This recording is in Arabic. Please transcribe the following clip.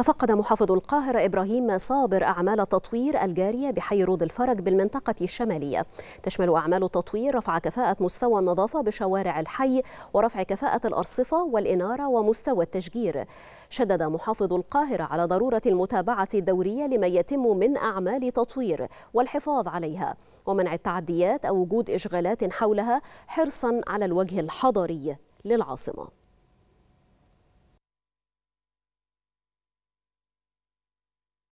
تفقد محافظ القاهرة إبراهيم صابر أعمال التطوير الجارية بحي رود الفرج بالمنطقة الشمالية تشمل أعمال التطوير رفع كفاءة مستوى النظافة بشوارع الحي ورفع كفاءة الأرصفة والإنارة ومستوى التشجير شدد محافظ القاهرة على ضرورة المتابعة الدورية لما يتم من أعمال تطوير والحفاظ عليها ومنع التعديات أو وجود إشغالات حولها حرصا على الوجه الحضري للعاصمة